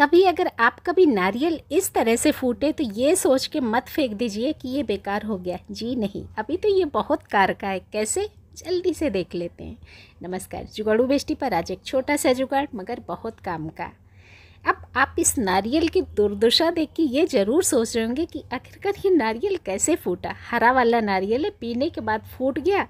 कभी अगर आप कभी नारियल इस तरह से फूटे तो ये सोच के मत फेंक दीजिए कि ये बेकार हो गया जी नहीं अभी तो ये बहुत कार का है कैसे जल्दी से देख लेते हैं नमस्कार जुगाड़ू बेष्टी पर आज एक छोटा सा जुगाड़ मगर बहुत काम का अब आप इस नारियल की दुर्दशा देख के ये ज़रूर सोच रहे होंगे कि आखिरकार ये नारियल कैसे फूटा हरा वाला नारियल है पीने के बाद फूट गया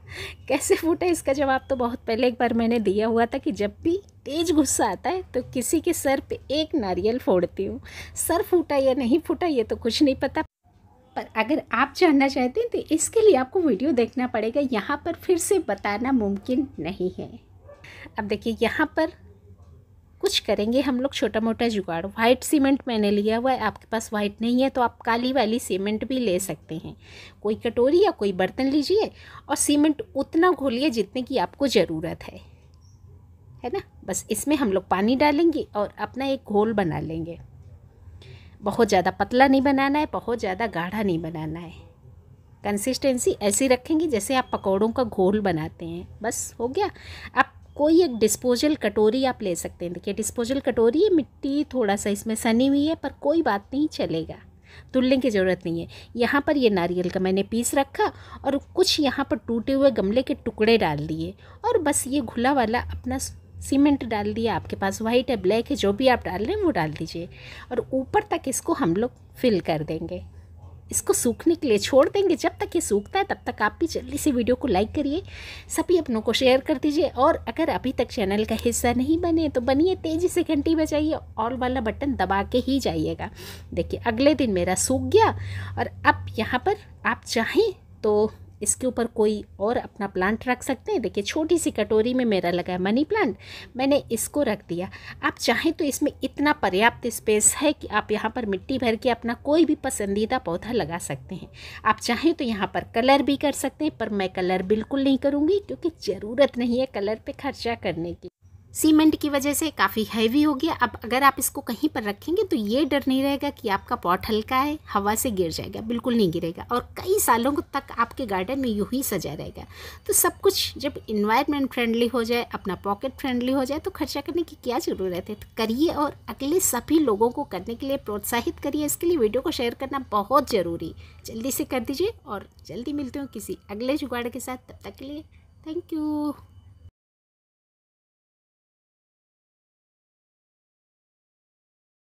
कैसे फूटा इसका जवाब तो बहुत पहले एक बार मैंने दिया हुआ था कि जब भी तेज गुस्सा आता है तो किसी के सर पे एक नारियल फोड़ती हूँ सर फूटा या नहीं फूटा ये तो कुछ नहीं पता पर अगर आप जानना चाहते हैं तो इसके लिए आपको वीडियो देखना पड़ेगा यहाँ पर फिर से बताना मुमकिन नहीं है अब देखिए यहाँ पर कुछ करेंगे हम लोग छोटा मोटा जुगाड़ वाइट सीमेंट मैंने लिया हुआ है आपके पास वाइट नहीं है तो आप काली वाली सीमेंट भी ले सकते हैं कोई कटोरी या कोई बर्तन लीजिए और सीमेंट उतना घोलिए जितने की आपको ज़रूरत है है ना बस इसमें हम लोग पानी डालेंगे और अपना एक घोल बना लेंगे बहुत ज़्यादा पतला नहीं बनाना है बहुत ज़्यादा गाढ़ा नहीं बनाना है कंसिस्टेंसी ऐसी रखेंगे जैसे आप पकौड़ों का घोल बनाते हैं बस हो गया आप कोई एक डिस्पोजल कटोरी आप ले सकते हैं देखिए डिस्पोजल कटोरी है मिट्टी थोड़ा सा इसमें सनी हुई है पर कोई बात नहीं चलेगा तुलने की ज़रूरत नहीं है यहाँ पर ये नारियल का मैंने पीस रखा और कुछ यहाँ पर टूटे हुए गमले के टुकड़े डाल दिए और बस ये घुला वाला अपना सीमेंट डाल दिया आपके पास वाइट है ब्लैक है जो भी आप डाल रहे हैं वो डाल दीजिए और ऊपर तक इसको हम लोग फिल कर देंगे इसको सूखने के लिए छोड़ देंगे जब तक ये सूखता है तब तक आप भी जल्दी से वीडियो को लाइक करिए सभी अपनों को शेयर कर दीजिए और अगर अभी तक चैनल का हिस्सा नहीं बने तो बनिए तेज़ी से घंटी बजाइए ऑल वाला बटन दबा के ही जाइएगा देखिए अगले दिन मेरा सूख गया और अब यहाँ पर आप चाहें तो इसके ऊपर कोई और अपना प्लांट रख सकते हैं देखिए छोटी सी कटोरी में मेरा लगा है मनी प्लांट मैंने इसको रख दिया आप चाहें तो इसमें इतना पर्याप्त स्पेस है कि आप यहाँ पर मिट्टी भर के अपना कोई भी पसंदीदा पौधा लगा सकते हैं आप चाहें तो यहाँ पर कलर भी कर सकते हैं पर मैं कलर बिल्कुल नहीं करूँगी क्योंकि ज़रूरत नहीं है कलर पर खर्चा करने की सीमेंट की वजह से काफ़ी हैवी हो गया अब अगर आप इसको कहीं पर रखेंगे तो ये डर नहीं रहेगा कि आपका पॉट हल्का है हवा से गिर जाएगा बिल्कुल नहीं गिरेगा और कई सालों तक आपके गार्डन में यूँ ही सजा रहेगा तो सब कुछ जब इन्वायरमेंट फ्रेंडली हो जाए अपना पॉकेट फ्रेंडली हो जाए तो खर्चा करने की क्या ज़रूरत है तो करिए और अगले सभी लोगों को करने के लिए प्रोत्साहित करिए इसके लिए वीडियो को शेयर करना बहुत ज़रूरी जल्दी से कर दीजिए और जल्दी मिलते हूँ किसी अगले जुगाड़ के साथ तब तक के लिए थैंक यू